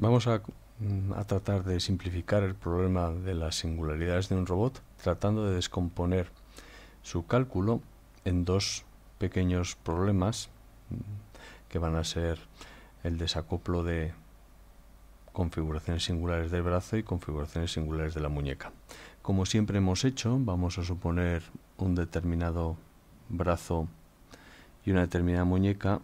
Vamos mm, a, tratar de simplificar el problema de las singularidades de un robot tratando de descomponer su cálculo en dos pequeños problemas mm, que van a ser el desacoplo de configuraciones singulares del brazo y configuraciones singulares de la muñeca. Como siempre hemos hecho, vamos a suponer un determinado brazo y una determinada muñeca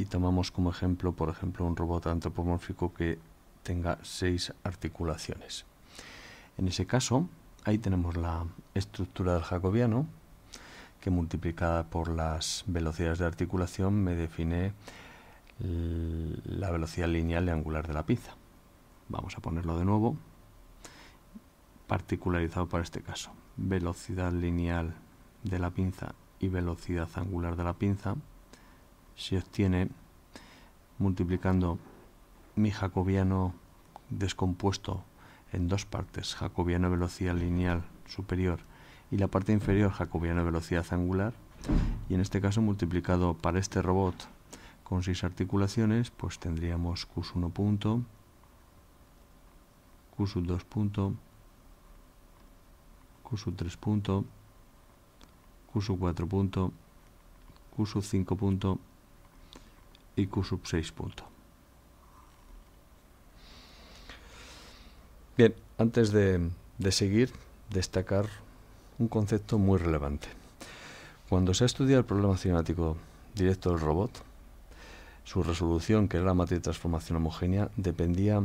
y tomamos como ejemplo, por ejemplo, un robot antropomórfico que tenga seis articulaciones. En ese caso, ahí tenemos la estructura del jacobiano, que multiplicada por las velocidades de articulación me define la velocidad lineal y angular de la pinza. Vamos a ponerlo de nuevo, particularizado para este caso. Velocidad lineal de la pinza y velocidad angular de la pinza se obtiene multiplicando mi jacobiano descompuesto en dos partes, jacobiano velocidad lineal superior y la parte inferior jacobiano velocidad angular, y en este caso multiplicado para este robot con seis articulaciones, pues tendríamos Q1 punto, Q2 2 punto, Q3 3 punto, Q4 4 punto, Q5 punto, y 6 punto. Bien, antes de, seguir, destacar un concepto muy relevante. Cuando se ha estudiado el problema cinemático directo del robot, su resolución, que era la matriz de transformación homogénea, dependía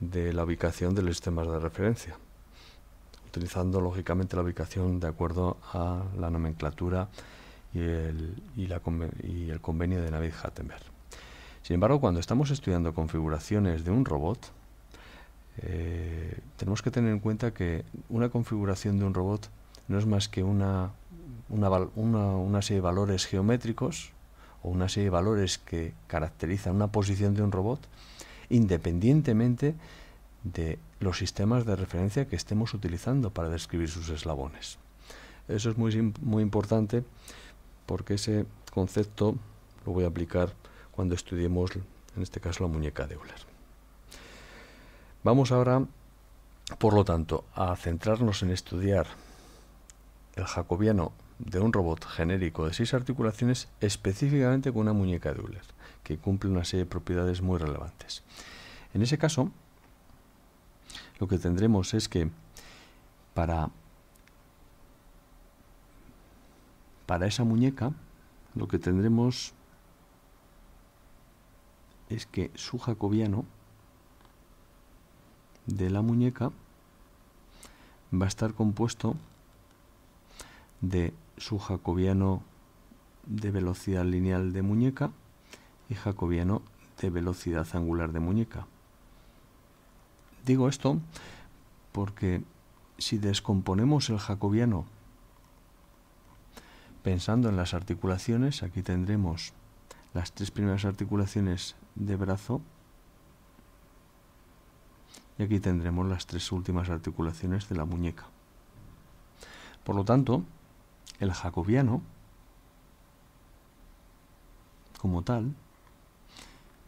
de la ubicación de los sistemas de referencia, utilizando lógicamente la ubicación de acuerdo a la nomenclatura y el, el convenio de Navid Hattenberg. Sin embargo, cuando estamos estudiando configuraciones de un robot, eh, tenemos que tener en cuenta que una configuración de un robot no es más que una, una, una, serie de valores geométricos o una serie de valores que caracterizan una posición de un robot, independientemente de los sistemas de referencia que estemos utilizando para describir sus eslabones. Eso es muy, muy importante porque ese concepto lo voy a aplicar cuando estudiemos, en este caso, la muñeca de Euler. Vamos ahora, por lo tanto, a centrarnos en estudiar el jacobiano de un robot genérico de seis articulaciones específicamente con una muñeca de Euler, que cumple una serie de propiedades muy relevantes. En ese caso, lo que tendremos es que para para esa muñeca lo que tendremos es que su jacobiano de la muñeca va a estar compuesto de su jacobiano de velocidad lineal de muñeca y jacobiano de velocidad angular de muñeca. Digo esto porque si descomponemos el jacobiano Pensando en las articulaciones, aquí tendremos las tres primeras articulaciones de brazo y aquí tendremos las tres últimas articulaciones de la muñeca. Por lo tanto, el jacobiano, como tal,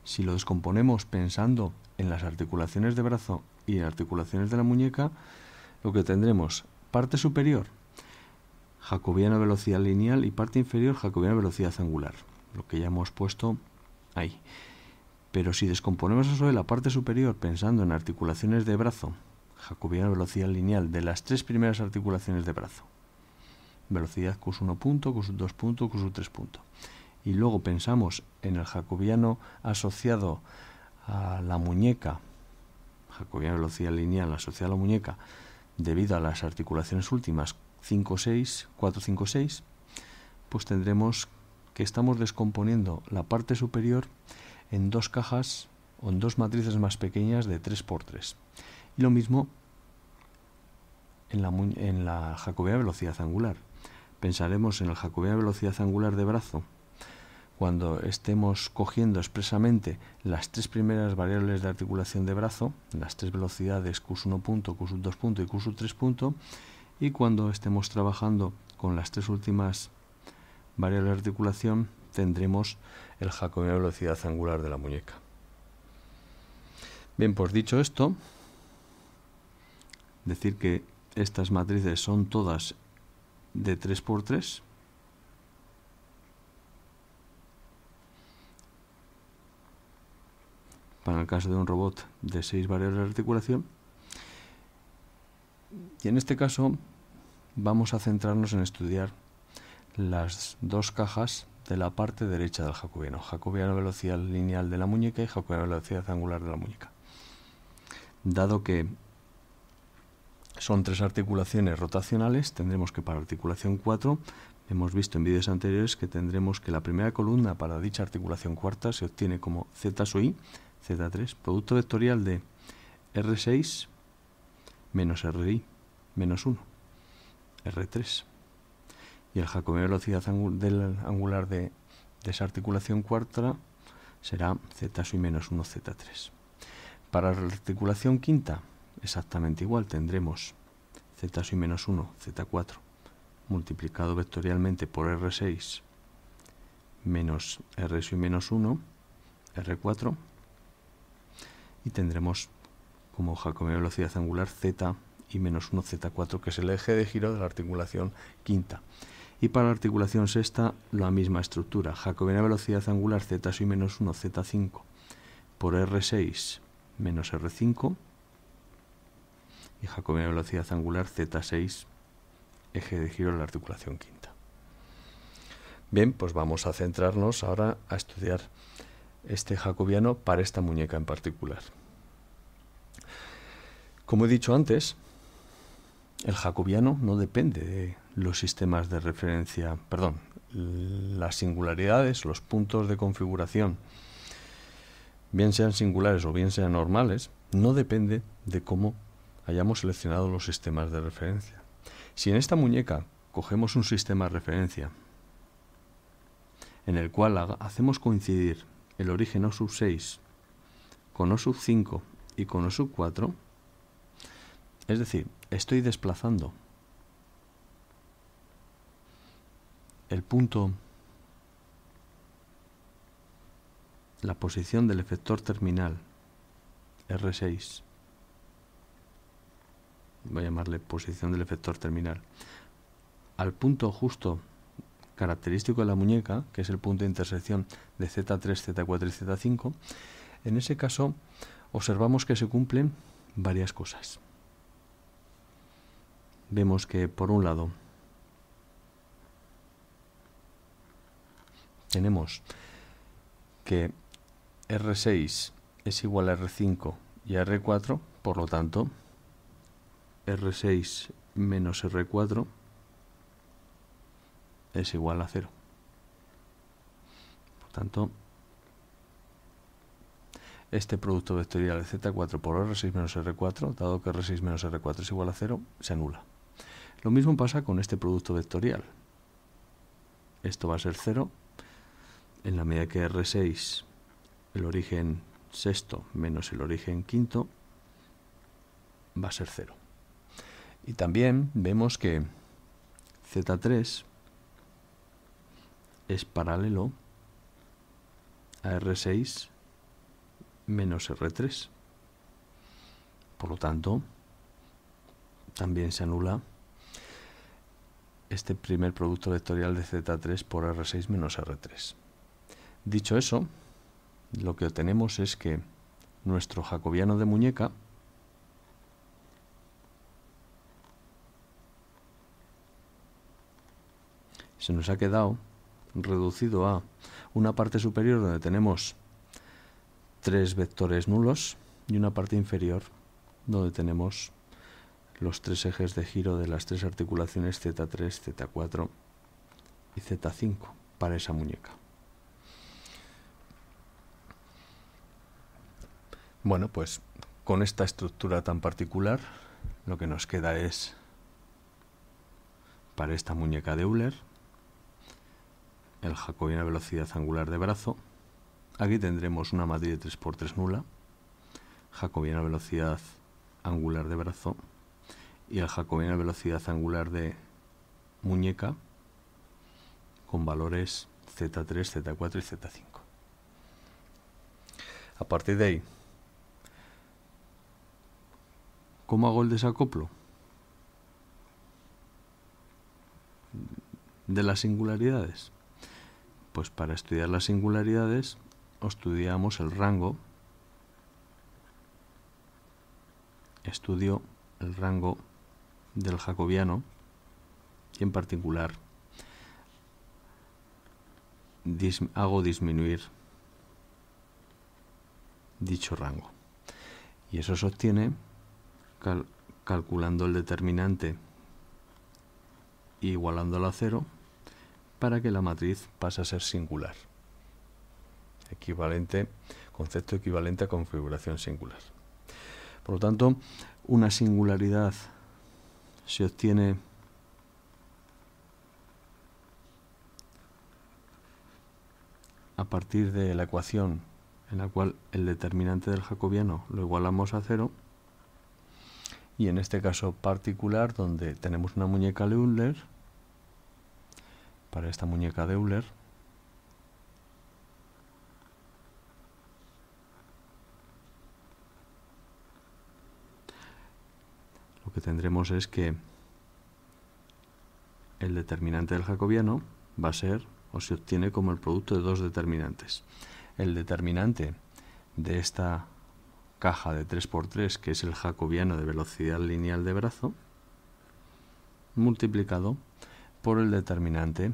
si lo descomponemos pensando en las articulaciones de brazo y articulaciones de la muñeca, lo que tendremos parte superior jacobiano velocidad lineal y parte inferior jacobiano velocidad angular, lo que ya hemos puesto ahí. Pero si descomponemos eso de la parte superior pensando en articulaciones de brazo, jacobiano velocidad lineal de las tres primeras articulaciones de brazo, velocidad cos 1 punto, Q2 punto, Q3 punto, y luego pensamos en el jacobiano asociado a la muñeca, jacobiano velocidad lineal asociado a la muñeca, debido a las articulaciones últimas 56, 456, pues tendremos que estamos descomponiendo la parte superior en dos cajas o en dos matrices más pequeñas de 3x3. Y lo mismo en la, en la velocidad angular. Pensaremos en el jacobea velocidad angular de brazo cuando estemos cogiendo expresamente las tres primeras variables de articulación de brazo, las tres velocidades Q1 punto, Q2 punto y Q3 punto, y cuando estemos trabajando con las tres últimas variables de articulación tendremos el jacobiano de velocidad angular de la muñeca. Bien, pues dicho esto, decir que estas matrices son todas de 3x3 para el caso de un robot de 6 variables de articulación y en este caso vamos a centrarnos en estudiar las dos cajas de la parte derecha del jacobiano. Jacobiano velocidad lineal de la muñeca y jacobiano velocidad angular de la muñeca. Dado que son tres articulaciones rotacionales, tendremos que para articulación 4, hemos visto en vídeos anteriores que tendremos que la primera columna para dicha articulación cuarta se obtiene como Z sub i, Z3, producto vectorial de R6 menos RI, menos 1, R3. Y el Jacobi de velocidad del angular de, esa articulación cuarta será Z sub menos 1, Z3. Para la articulación quinta, exactamente igual, tendremos Z menos 1, Z4, multiplicado vectorialmente por R6 menos R menos 1, R4, y tendremos como Jacobina velocidad angular z y menos 1 z4, que es el eje de giro de la articulación quinta. Y para la articulación sexta, la misma estructura, jacobiana velocidad angular z y menos 1 z5 por r6 menos r5 y jacobiana velocidad angular z6, eje de giro de la articulación quinta. Bien, pues vamos a centrarnos ahora a estudiar este jacobiano para esta muñeca en particular. Como he dicho antes, el jacobiano no depende de los sistemas de referencia, perdón, las singularidades, los puntos de configuración, bien sean singulares o bien sean normales, no depende de cómo hayamos seleccionado los sistemas de referencia. Si en esta muñeca cogemos un sistema de referencia en el cual hacemos coincidir el origen O sub 6 con O sub 5 y con O sub 4, es decir, estoy desplazando el punto, la posición del efector terminal R6. Voy a llamarle posición del efector terminal. Al punto justo característico de la muñeca, que es el punto de intersección de Z3, Z4 y Z5, en ese caso observamos que se cumplen varias cosas vemos que por un lado tenemos que R6 es igual a R5 y a R4, por lo tanto, R6 menos R4 es igual a 0. Por tanto, este producto vectorial de Z4 por R6 menos R4, dado que R6 menos R4 es igual a 0, se anula. Lo mismo pasa con este producto vectorial. Esto va a ser 0. En la medida que R6, el origen sexto menos el origen quinto, va a ser 0. Y también vemos que Z3 es paralelo a R6 menos R3. Por lo tanto, también se anula este primer producto vectorial de Z3 por R6 menos R3. Dicho eso, lo que obtenemos es que nuestro jacobiano de muñeca se nos ha quedado reducido a una parte superior donde tenemos tres vectores nulos y una parte inferior donde tenemos los tres ejes de giro de las tres articulaciones Z3, Z4 y Z5 para esa muñeca. Bueno, pues con esta estructura tan particular lo que nos queda es para esta muñeca de Euler el jacobiano velocidad angular de brazo. Aquí tendremos una matriz de 3x3 nula, jacobina velocidad angular de brazo y al jacobiano velocidad angular de muñeca con valores Z3, Z4 y Z5. A partir de ahí, ¿cómo hago el desacoplo? De las singularidades. Pues para estudiar las singularidades, estudiamos el rango. Estudio el rango del jacobiano, y en particular hago disminuir dicho rango. Y eso se obtiene calculando el determinante igualándolo a cero para que la matriz pase a ser singular. Equivalente, concepto equivalente a configuración singular. Por lo tanto, una singularidad se obtiene a partir de la ecuación en la cual el determinante del jacobiano lo igualamos a cero y en este caso particular donde tenemos una muñeca de Euler para esta muñeca de Euler que tendremos es que el determinante del jacobiano va a ser o se obtiene como el producto de dos determinantes. El determinante de esta caja de 3x3, que es el jacobiano de velocidad lineal de brazo, multiplicado por el determinante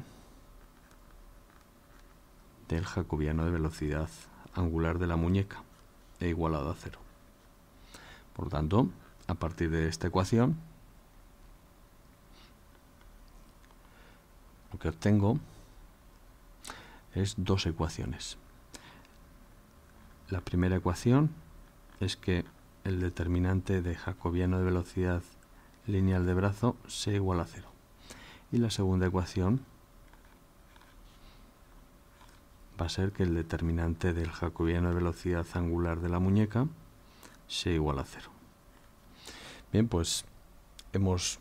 del jacobiano de velocidad angular de la muñeca e igualado a cero. Por tanto, a partir de esta ecuación, lo que obtengo es dos ecuaciones. La primera ecuación es que el determinante de jacobiano de velocidad lineal de brazo sea igual a cero. Y la segunda ecuación va a ser que el determinante del jacobiano de velocidad angular de la muñeca sea igual a cero. Bien, pues hemos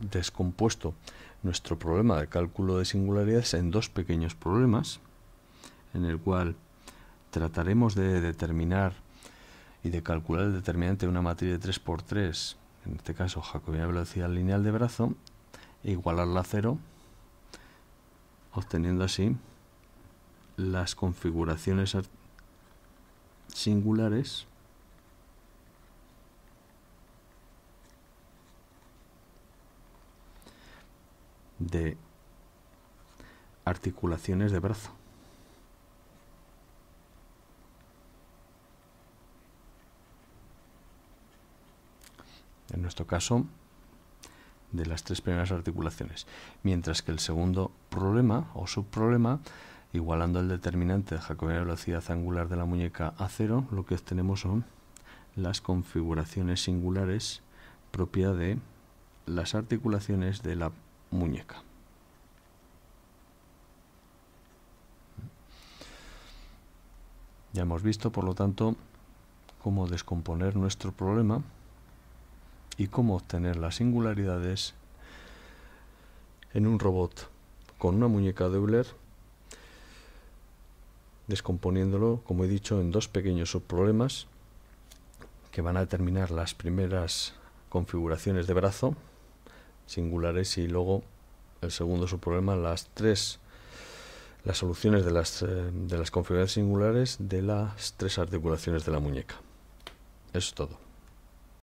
descompuesto nuestro problema de cálculo de singularidades en dos pequeños problemas, en el cual trataremos de determinar y de calcular el determinante de una matriz de 3x3, en este caso Jacobina velocidad lineal de brazo, e igualarla a cero, obteniendo así las configuraciones singulares de articulaciones de brazo. En nuestro caso, de las tres primeras articulaciones. Mientras que el segundo problema o subproblema, igualando el determinante de Jacobiana velocidad angular de la muñeca a cero, lo que obtenemos son las configuraciones singulares propias de las articulaciones de la muñeca. Ya hemos visto, por lo tanto, cómo descomponer nuestro problema y cómo obtener las singularidades en un robot con una muñeca de Euler, descomponiéndolo, como he dicho, en dos pequeños subproblemas que van a determinar las primeras configuraciones de brazo singulares y luego el segundo su problema, las tres las soluciones de las, eh, de las configuraciones singulares de las tres articulaciones de la muñeca. Eso es todo.